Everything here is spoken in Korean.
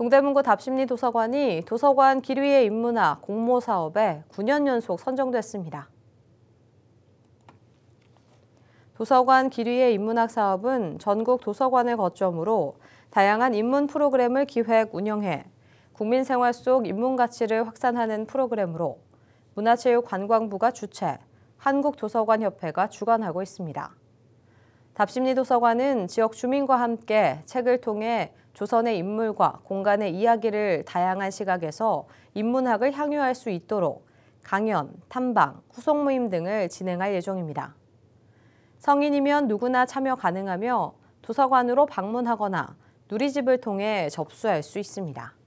동대문구 답심리 도서관이 도서관 기류의 인문학 공모 사업에 9년 연속 선정됐습니다. 도서관 길 위의 인문학 사업은 전국 도서관을 거점으로 다양한 인문 프로그램을 기획, 운영해 국민 생활 속 인문 가치를 확산하는 프로그램으로 문화체육관광부가 주최, 한국도서관협회가 주관하고 있습니다. 답심리 도서관은 지역 주민과 함께 책을 통해 조선의 인물과 공간의 이야기를 다양한 시각에서 인문학을 향유할 수 있도록 강연, 탐방, 후속 모임 등을 진행할 예정입니다. 성인이면 누구나 참여 가능하며 도서관으로 방문하거나 누리집을 통해 접수할 수 있습니다.